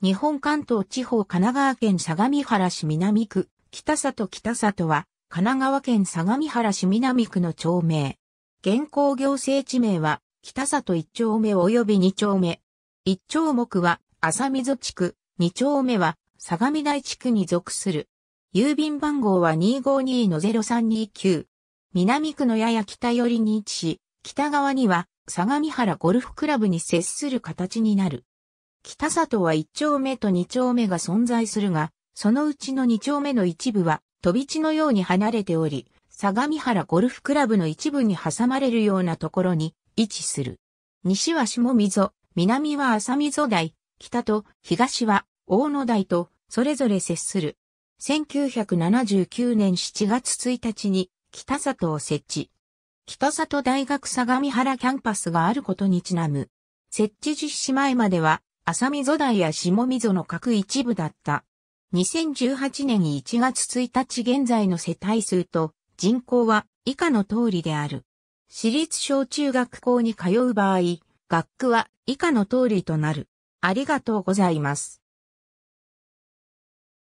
日本関東地方神奈川県相模原市南区、北里北里は、神奈川県相模原市南区の町名。現行行政地名は、北里一丁目及び二丁目。一丁目は、浅溝地区、二丁目は、相模台地区に属する。郵便番号は252-0329。南区のやや北寄りに位置し、北側には、相模原ゴルフクラブに接する形になる。北里は1丁目と2丁目が存在するが、そのうちの2丁目の一部は飛び地のように離れており、相模原ゴルフクラブの一部に挟まれるようなところに位置する。西は下溝、南は浅溝台、北と東は大野台とそれぞれ接する。1979年7月1日に北里を設置。北里大学相模原キャンパスがあることにちなむ。設置実施前までは浅溝台や下溝の各一部だった。2018年1月1日現在の世帯数と人口は以下の通りである。私立小中学校に通う場合、学区は以下の通りとなる。ありがとうございます。